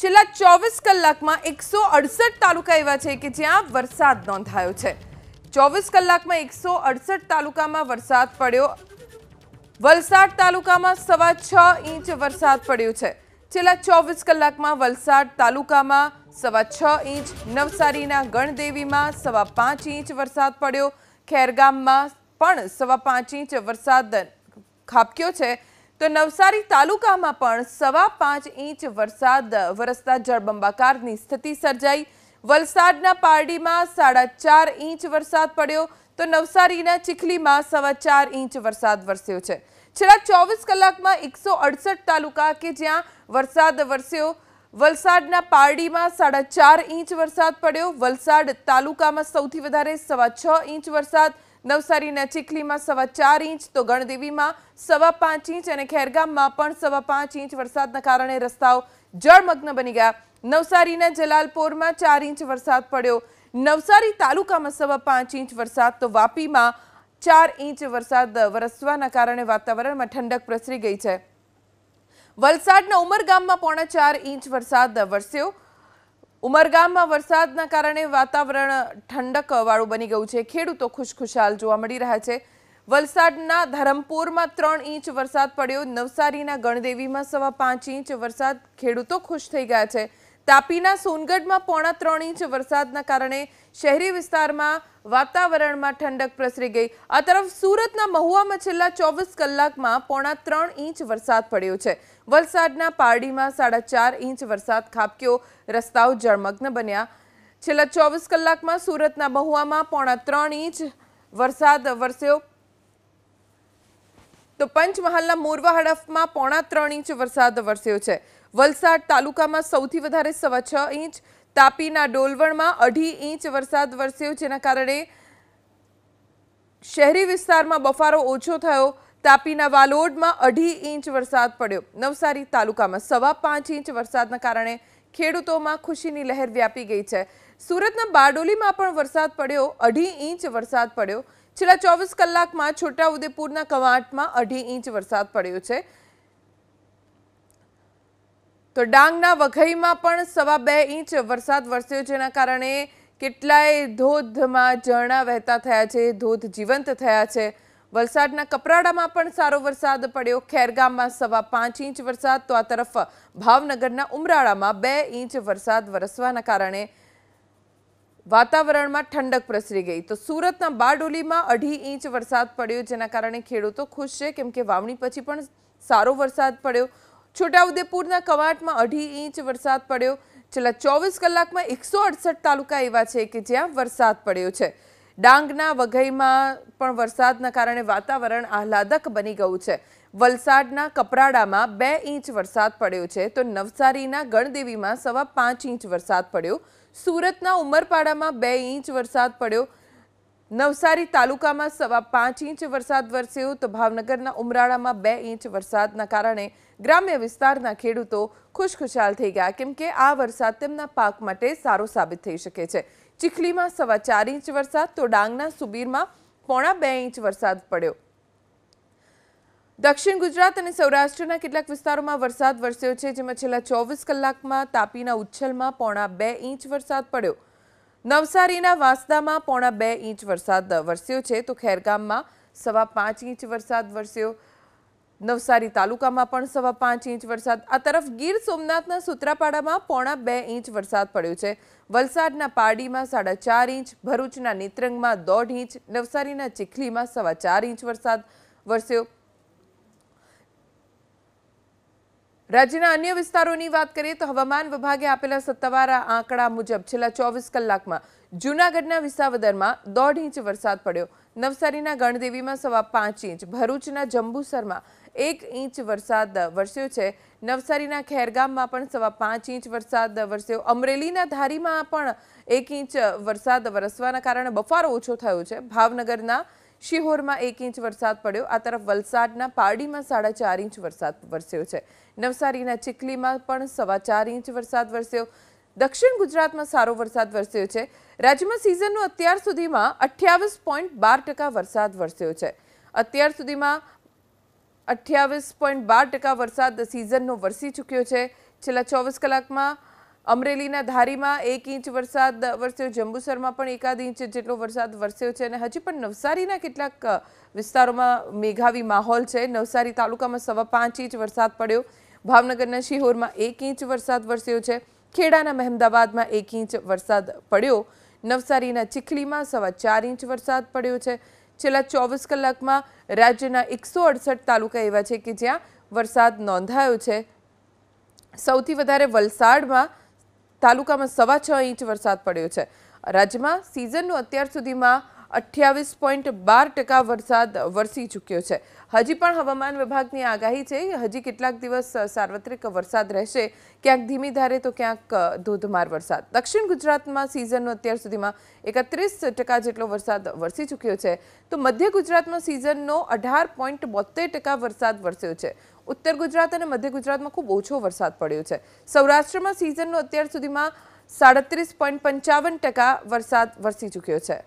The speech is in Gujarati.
છેલ્લા ચોવીસ કલાકમાં એકસો અડસઠ તાલુકા એવા છે કે જ્યાં વરસાદ નોંધાયો છે ચોવીસ કલાકમાં એકસો અડસઠ તાલુકામાં વરસાદ પડ્યો વલસાડ તાલુકામાં સવા છ ઇંચ વરસાદ પડ્યો છે છેલ્લા ચોવીસ કલાકમાં વલસાડ તાલુકામાં સવા છ ઇંચ નવસારીના ગણદેવીમાં સવા પાંચ ઇંચ વરસાદ પડ્યો ખેરગામમાં પણ સવા પાંચ ઇંચ વરસાદ ખાબક્યો છે તો નવસારી તાલુકામાં પણ સવા પાંચ ઇંચ વરસાદ વરસતા જળબંબાકારની સ્થિતિ સર્જાઈ વલસાડના પારડીમાં સાડા ચાર ઇંચ વરસાદ પડ્યો તો નવસારીના ચીખલીમાં સવા ચાર ઇંચ વરસાદ વરસ્યો છે છેલ્લા ચોવીસ કલાકમાં એકસો અડસઠ તાલુકા કે જ્યાં વરસાદ વરસ્યો વલસાડના પારડીમાં સાડા ચાર ઇંચ વરસાદ પડ્યો વલસાડ તાલુકામાં સૌથી વધારે સવા છ ઇંચ વરસાદ નવસારીના ચીખલીમાં સવા ચાર ઇંચ તો ગણદેવીમાં સવા પાંચ ઇંચ અને ખેરગામમાં પણ સવા પાંચ ઇંચ વરસાદના કારણે રસ્તાઓ જળમગ્ન બની ગયા નવસારીના જલાલપોરમાં ચાર ઇંચ વરસાદ પડ્યો નવસારી તાલુકામાં સવા પાંચ ઇંચ વરસાદ તો વાપીમાં ચાર ઇંચ વરસાદ વરસવાના કારણે વાતાવરણમાં ઠંડક પ્રસરી ગઈ છે વલસાડના ઉમરગામમાં પોણા ચાર ઇંચ વરસાદ વરસ્યો ઉમરગામમાં વરસાદના કારણે વાતાવરણ ઠંડક વાળું બની ગયું છે ખેડૂતો ખુશખુશાલ જોવા મળી રહ્યા છે વલસાડના ધરમપુરમાં ત્રણ ઇંચ વરસાદ પડ્યો નવસારીના ગણદેવીમાં સવા પાંચ ઇંચ વરસાદ ખેડૂતો ખુશ થઈ ગયા છે તાપીના સોનગઢમાં પોણા ત્રણ ઇંચ વરસાદના કારણે શહેરી વિસ્તારમાં વાતાવરણમાં ઠંડક પ્રસરી ગઈ આ તરફ સુરતના મહુવામાં છેલ્લા ચોવીસ કલાકમાં પોણા ત્રણ ઇંચ વરસાદ પડ્યો છે વલસાડના પારડીમાં સાડા ચાર ઇંચ વરસાદ ખાબક્યો રસ્તાઓ જળમગ્ન બન્યા છેલ્લા ચોવીસ કલાકમાં સુરતના મહુવામાં પોણા ત્રણ ઇંચ વરસાદ વરસ્યો તો પંચમહાલના મોરવા હડફમાં પોણા ત્રણ ઇંચ વરસાદ વરસ્યો છે વલસાડ તાલુકામાં સૌથી વધારે સવા છ ઇંચ તાપીના ડોલવણમાં અઢી ઇંચ વરસાદ વરસ્યો જેના કારણે શહેરી વિસ્તારમાં બફારો ઓછો થયો તાપીના વાલોડમાં અઢી ઇંચ વરસાદ પડ્યો નવસારી તાલુકામાં સવા પાંચ ઇંચ વરસાદના કારણે ખેડૂતોમાં ખુશીની લહેર વ્યાપી ગઈ છે સુરતના બારડોલીમાં પણ વરસાદ પડ્યો અઢી ઇંચ વરસાદ પડ્યો છેલ્લા ચોવીસ કલાકમાં છોટાઉદેપુરના કવાંટમાં અઢી ઇંચ વરસાદ પડ્યો છે તો ડાંગના વઘઈમાં પણ સવા બે ઇંચ વરસાદ વરસ્યો જેના કારણે કેટલાય ધોધમાં ઝરણા વહેતા થયા છે ધોધ જીવંત થયા છે વલસાડના કપરાડામાં પણ સારો વરસાદ પડ્યો ખેરગામમાં સવા પાંચ ઇંચ વરસાદ તો આ તરફ ભાવનગરના ઉમરાળામાં બે ઇંચ વરસાદ વરસવાના કારણે વાતાવરણમાં ઠંડક પ્રસરી ગઈ તો સુરતના બારડોલીમાં અઢી ઇંચ વરસાદ પડ્યો જેના કારણે ખેડૂતો ખુશ છે કેમ કે વાવણી પછી પણ સારો વરસાદ પડ્યો છોટાઉદેપુરના કવાટમાં અઢી ઇંચ વરસાદ પડ્યો છેલ્લા ચોવીસ કલાકમાં એકસો અડસઠ તાલુકા એવા છે કે જ્યાં વરસાદ પડ્યો છે ડાંગના વઘઈમાં પણ વરસાદના કારણે વાતાવરણ આહલાદક બની ગયું છે વલસાડના કપરાડામાં બે ઇંચ વરસાદ પડ્યો છે તો નવસારીના ગણદેવીમાં સવા પાંચ ઇંચ વરસાદ પડ્યો સુરતના ઉમરપાડામાં બે ઇંચ વરસાદ પડ્યો નવસારી તાલુકામાં સવા પાંચ ઇંચ વરસાદ વરસ્યો તો ભાવનગરના ઉમરાળામાં બે ઇંચ વરસાદના કારણે ગ્રામ્ય વિસ્તારના ખેડૂતો ખુશખુશાલ થઈ ગયા કેમકે આ વરસાદ તેમના પાક માટે સારો સાબિત થઈ શકે છે ચીખલીમાં સવા ચાર ઇંચ વરસાદ તો ડાંગના સુબીરમાં પોણા બે ઇંચ વરસાદ પડ્યો દક્ષિણ ગુજરાત અને સૌરાષ્ટ્રના કેટલાક વિસ્તારોમાં વરસાદ વરસ્યો છે જેમાં છેલ્લા ચોવીસ કલાકમાં તાપીના ઉચ્છલમાં પોણા બે ઇંચ વરસાદ પડ્યો નવસારીના વાંસદામાં પોણા બે ઇંચ વરસાદ વરસ્યો છે તો ખેરગામમાં સવા પાંચ ઇંચ વરસાદ વરસ્યો નવસારી તાલુકામાં પણ સવા પાંચ ઇંચ વરસાદ આ તરફ ગીર સોમનાથના સુત્રાપાડામાં પોણા બે ઇંચ વરસાદ પડ્યો છે વલસાડના પારડીમાં સાડા ચાર ઇંચ ભરૂચના નેત્રંગમાં દોઢ ઇંચ નવસારીના ચીખલીમાં સવા ચાર ઇંચ વરસાદ વરસ્યો રાજ્યના અન્ય વિસ્તારોની વાત કરીએ તો હવામાન વિભાગે આપેલા સત્તાવાર આંકડા મુજબ છેલ્લા ચોવીસ કલાકમાં જૂનાગઢના વિસાવદરમાં દોઢ ઇંચ વરસાદ પડ્યો નવસારીના ગણદેવીમાં સવા પાંચ ઇંચ ભરૂચના જંબુસરમાં એક ઇંચ વરસાદ વરસ્યો છે નવસારીના ખેરગામમાં પણ સવા પાંચ ઇંચ વરસાદ વરસ્યો અમરેલીના ધારીમાં પણ એક ઇંચ વરસાદ વરસવાના કારણે બફારો ઓછો થયો છે ભાવનગરના શિહોરમાં એક ઇંચ વરસાદ પડ્યો આ તરફ વલસાડના પારડીમાં સાડા ચાર ઇંચ વરસાદ વરસ્યો છે નવસારીના ચીખલીમાં પણ સવા ચાર ઇંચ વરસાદ વરસ્યો દક્ષિણ ગુજરાતમાં સારો વરસાદ વરસ્યો છે રાજ્યમાં સિઝનનો અત્યાર સુધીમાં અઠ્યાવીસ પોઈન્ટ બાર ટકા વરસાદ વરસ્યો છે અત્યાર સુધીમાં અઠ્યાવીસ પોઈન્ટ બાર ટકા વરસાદ સિઝનનો વરસી ચૂક્યો છે છેલ્લા ચોવીસ કલાકમાં અમરેલીના ધારીમાં એક ઇંચ વરસાદ વરસ્યો જંબુસરમાં પણ એકાદ ઇંચ જેટલો વરસાદ વરસ્યો છે અને હજી પણ નવસારીના કેટલાક વિસ્તારોમાં મેઘાવી માહોલ છે નવસારી તાલુકામાં સવા પાંચ ઇંચ વરસાદ પડ્યો ભાવનગરના શિહોરમાં એક ઇંચ વરસાદ વરસ્યો છે ખેડાના મહેમદાબાદમાં એક ઇંચ વરસાદ પડ્યો નવસારીના ચીખલીમાં સવા ચાર ઇંચ વરસાદ પડ્યો છે છેલ્લા ચોવીસ કલાકમાં રાજ્યના એકસો અડસઠ તાલુકા એવા છે કે જ્યાં વરસાદ નોંધાયો છે સૌથી વધારે વલસાડમાં તાલુકામાં સવા છ ઇંચ વરસાદ પડ્યો છે રાજ્યમાં સિઝનનું અત્યાર સુધીમાં અઠ્યાવીસ પોઈન્ટ બાર ટકા વરસાદ વરસી ચૂક્યો છે હજી પણ હવામાન વિભાગની આગાહી છે હજી કેટલાક દિવસ સાર્વત્રિક વરસાદ રહેશે ક્યાંક ધીમી ધારે તો ક્યાંક ધોધમાર વરસાદ દક્ષિણ ગુજરાતમાં સિઝનનો અત્યાર સુધીમાં એકત્રીસ ટકા જેટલો વરસાદ વરસી ચૂક્યો છે તો મધ્ય ગુજરાતમાં સિઝનનો અઢાર પોઈન્ટ બોતેર ટકા વરસાદ વરસ્યો છે ઉત્તર ગુજરાત અને મધ્ય ગુજરાતમાં ખૂબ ઓછો વરસાદ પડ્યો છે સૌરાષ્ટ્રમાં સિઝનનો અત્યાર સુધીમાં સાડત્રીસ પોઈન્ટ પંચાવન ટકા વરસાદ વરસી ચૂક્યો છે